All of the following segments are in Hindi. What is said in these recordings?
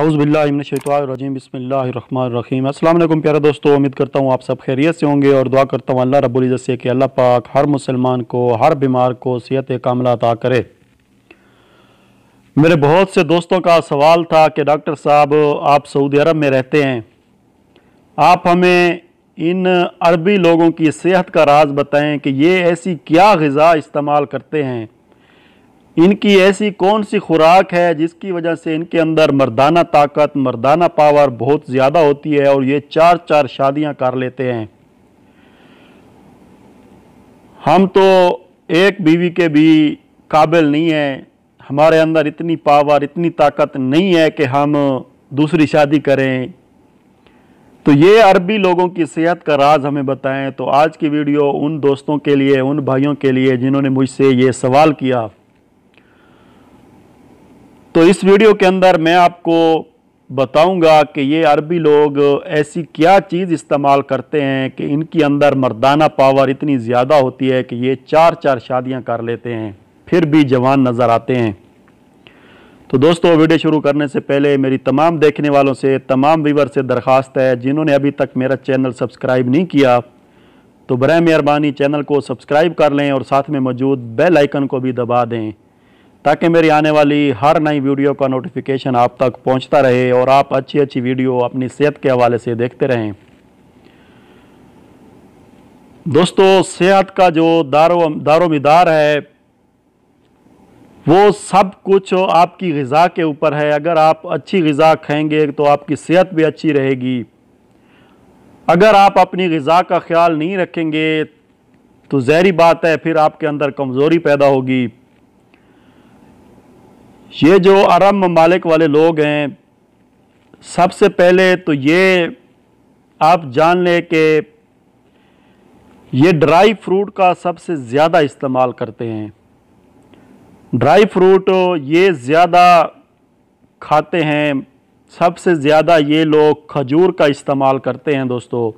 अउज़बिल्लाशतवाजीम बसमीम अल्लाम प्यारे दोस्तों उम्मीद करता हूँ आप सब खैरियत से होंगे और दुआ करता हूँ अल्लाह रब्ज़त से कि अल्लाह पाक हर मुसलमान को हर बीमार को सेहत कामला अदा करे मेरे बहुत से दोस्तों का सवाल था कि डॉक्टर साहब आप सऊदी अरब में रहते हैं आप हमें इन अरबी लोगों की सेहत का राज बताएँ कि ये ऐसी क्या गज़ा इस्तेमाल करते हैं इनकी ऐसी कौन सी खुराक है जिसकी वजह से इनके अंदर मर्दाना ताकत मर्दाना पावर बहुत ज़्यादा होती है और ये चार चार शादियां कर लेते हैं हम तो एक बीवी के भी काबिल नहीं हैं हमारे अंदर इतनी पावर इतनी ताकत नहीं है कि हम दूसरी शादी करें तो ये अरबी लोगों की सेहत का राज हमें बताएं तो आज की वीडियो उन दोस्तों के लिए उन भाइयों के लिए जिन्होंने मुझसे ये सवाल किया तो इस वीडियो के अंदर मैं आपको बताऊंगा कि ये अरबी लोग ऐसी क्या चीज़ इस्तेमाल करते हैं कि इनके अंदर मर्दाना पावर इतनी ज़्यादा होती है कि ये चार चार शादियां कर लेते हैं फिर भी जवान नज़र आते हैं तो दोस्तों वीडियो शुरू करने से पहले मेरी तमाम देखने वालों से तमाम व्यूवर से दरख्वास्त है जिन्होंने अभी तक मेरा चैनल सब्सक्राइब नहीं किया तो बर मेहरबानी चैनल को सब्सक्राइब कर लें और साथ में मौजूद बेल आइकन को भी दबा दें ताकि मेरी आने वाली हर नई वीडियो का नोटिफिकेशन आप तक पहुंचता रहे और आप अच्छी अच्छी वीडियो अपनी सेहत के हवाले से देखते रहें दोस्तों सेहत का जो दारो दारोमदार है वो सब कुछ आपकी गज़ा के ऊपर है अगर आप अच्छी गज़ा खाएंगे तो आपकी सेहत भी अच्छी रहेगी अगर आप अपनी गज़ा का ख्याल नहीं रखेंगे तो जहरी बात है फिर आपके अंदर कमज़ोरी पैदा होगी ये जो अरब ममालिक वाले लोग हैं सबसे पहले तो ये आप जान लें कि ये ड्राई फ्रूट का सबसे ज़्यादा इस्तेमाल करते हैं ड्राई फ्रूट ये ज़्यादा खाते हैं सबसे ज़्यादा ये लोग खजूर का इस्तेमाल करते हैं दोस्तों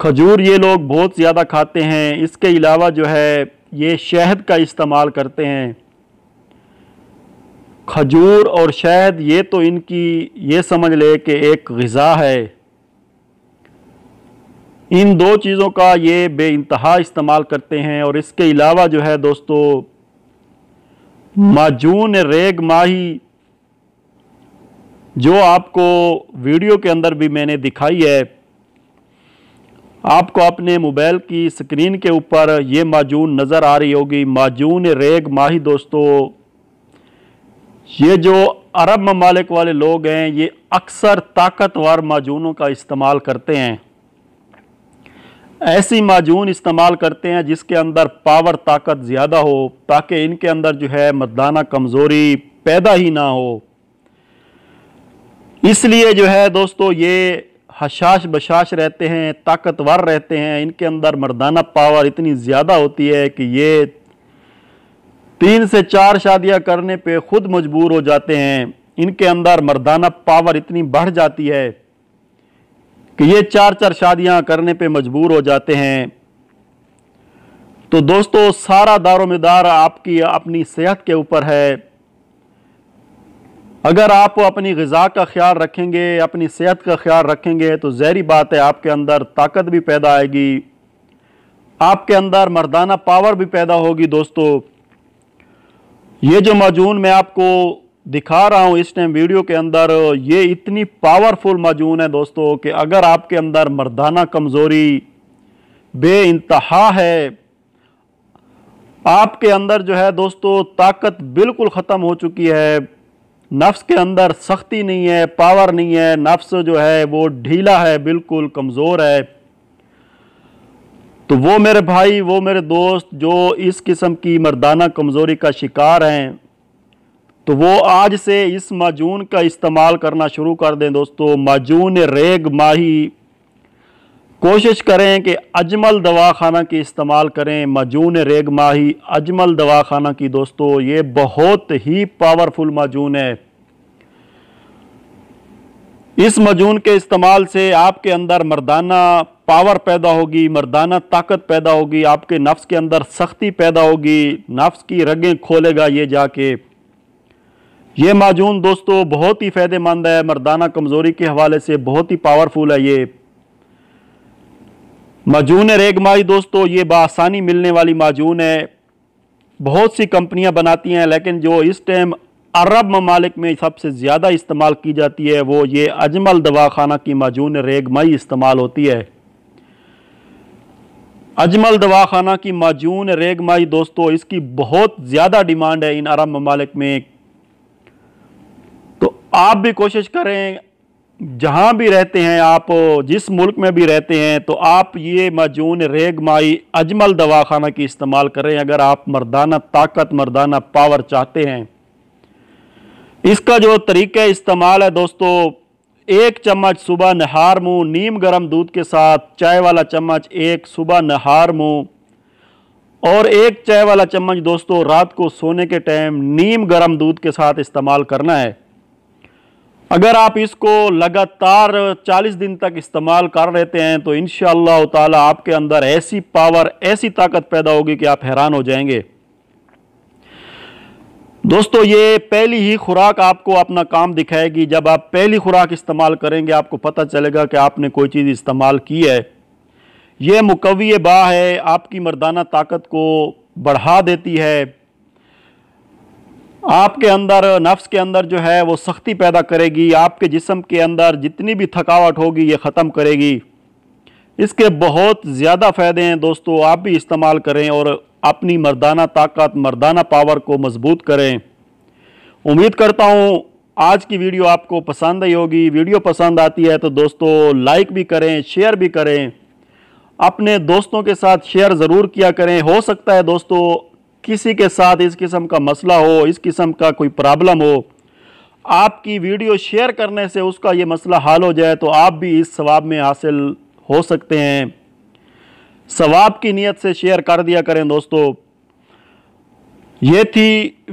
खजूर ये लोग बहुत ज़्यादा खाते हैं इसके अलावा जो है ये शहद का इस्तेमाल करते हैं खजूर और शायद ये तो इनकी ये समझ ले कि एक गज़ा है इन दो चीज़ों का ये बे इंतहा इस्तेमाल करते हैं और इसके अलावा जो है दोस्तों माजून रेग माही जो आपको वीडियो के अंदर भी मैंने दिखाई है आपको अपने मोबाइल की स्क्रीन के ऊपर ये माजून नज़र आ रही होगी माजून रेग माही दोस्तों ये जो अरब ममालिक वाले लोग हैं ये अक्सर ताकतवर माजूनों का इस्तेमाल करते हैं ऐसी माजून इस्तेमाल करते हैं जिसके अंदर पावर ताकत ज़्यादा हो ताकि इनके अंदर जो है मतदाना कमज़ोरी पैदा ही ना हो इसलिए जो है दोस्तों ये हशाश बशाश रहते हैं ताकतवर रहते हैं इनके अंदर मर्दाना पावर इतनी ज़्यादा होती है कि ये तीन से चार शादियां करने पे खुद मजबूर हो जाते हैं इनके अंदर मर्दाना पावर इतनी बढ़ जाती है कि ये चार चार शादियां करने पे मजबूर हो जाते हैं तो दोस्तों सारा दारोमदार आपकी अपनी सेहत के ऊपर है अगर आप अपनी गज़ा का ख्याल रखेंगे अपनी सेहत का ख्याल रखेंगे तो जहरी बात है आपके अंदर ताकत भी पैदा आएगी आपके अंदर मर्दाना पावर भी पैदा होगी दोस्तों ये जो माजून मैं आपको दिखा रहा हूँ इस टाइम वीडियो के अंदर ये इतनी पावरफुल माजून है दोस्तों कि अगर आपके अंदर मर्दाना कमज़ोरी बे इंतहा है आपके अंदर जो है दोस्तों ताकत बिल्कुल ख़त्म हो चुकी है नफ्स के अंदर सख्ती नहीं है पावर नहीं है नफ्स जो है वो ढीला है बिल्कुल कमज़ोर है तो वो मेरे भाई वो मेरे दोस्त जो इस किस्म की मर्दाना कमज़ोरी का शिकार हैं तो वो आज से इस माजून का इस्तेमाल करना शुरू कर दें दोस्तों माजून रेग माही कोशिश करें कि अजमल दवाखाना की इस्तेमाल करें माजून रेग माही अजमल दवा खाना की दोस्तों ये बहुत ही पावरफुल माजून है इस मजून के इस्तेमाल से आपके अंदर मर्दाना पावर पैदा होगी मर्दाना ताकत पैदा होगी आपके नफ्स के अंदर सख्ती पैदा होगी नफ्स की रगें खोलेगा ये जाके ये माजून दोस्तों बहुत ही फ़ायदेमंद है मर्दाना कमज़ोरी के हवाले से बहुत ही पावरफुल है ये माजून रेगमाई दोस्तों ये बासानी मिलने वाली माजून है बहुत सी कंपनियां बनाती हैं लेकिन जो इस टाइम अरब ममालिक में सबसे ज़्यादा इस्तेमाल की जाती है वो ये अजमल दवाखाना की माजून रेगमाई इस्तेमाल होती है अजमल दवाखाना की माजून रेगमाई दोस्तों इसकी बहुत ज़्यादा डिमांड है इन अरब ममालिक में तो आप भी कोशिश करें जहाँ भी रहते हैं आप जिस मुल्क में भी रहते हैं तो आप ये माजून रेगमाई अजमल दवाखाना की इस्तेमाल करें अगर आप मर्दाना ताकत मर्दाना पावर चाहते हैं इसका जो तरीक़ इस्तेमाल है दोस्तों एक चम्मच सुबह नहार मुँह नीम गर्म दूध के साथ चाय वाला चम्मच एक सुबह नहार मुँह और एक चाय वाला चम्मच दोस्तों रात को सोने के टाइम नीम गर्म दूध के साथ इस्तेमाल करना है अगर आप इसको लगातार 40 दिन तक इस्तेमाल कर रहते हैं तो इन ताला आपके अंदर ऐसी पावर ऐसी ताकत पैदा होगी कि आप हैरान हो जाएंगे दोस्तों ये पहली ही खुराक आपको अपना काम दिखाएगी जब आप पहली खुराक इस्तेमाल करेंगे आपको पता चलेगा कि आपने कोई चीज़ इस्तेमाल की है ये मुकवी बा है आपकी मर्दाना ताकत को बढ़ा देती है आपके अंदर नफ्स के अंदर जो है वो सख्ती पैदा करेगी आपके जिसम के अंदर जितनी भी थकावट होगी ये ख़त्म करेगी इसके बहुत ज़्यादा फ़ायदे हैं दोस्तों आप भी इस्तेमाल करें और अपनी मर्दाना ताकत मर्दाना पावर को मजबूत करें उम्मीद करता हूँ आज की वीडियो आपको पसंद आई होगी वीडियो पसंद आती है तो दोस्तों लाइक भी करें शेयर भी करें अपने दोस्तों के साथ शेयर ज़रूर किया करें हो सकता है दोस्तों किसी के साथ इस किस्म का मसला हो इस किस्म का कोई प्रॉब्लम हो आपकी वीडियो शेयर करने से उसका ये मसला हल हो जाए तो आप भी इस सवाब में हासिल हो सकते हैं सवाब की नीयत से शेयर कर दिया करें दोस्तों ये थी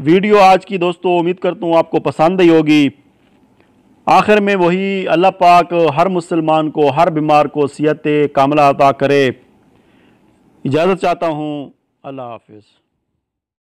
वीडियो आज की दोस्तों उम्मीद करता हूँ आपको पसंद ही होगी आखिर में वही अल्लाह पाक हर मुसलमान को हर बीमार को सियत कामला अता करे इजाज़त चाहता हूँ अल्लाह हाफिज़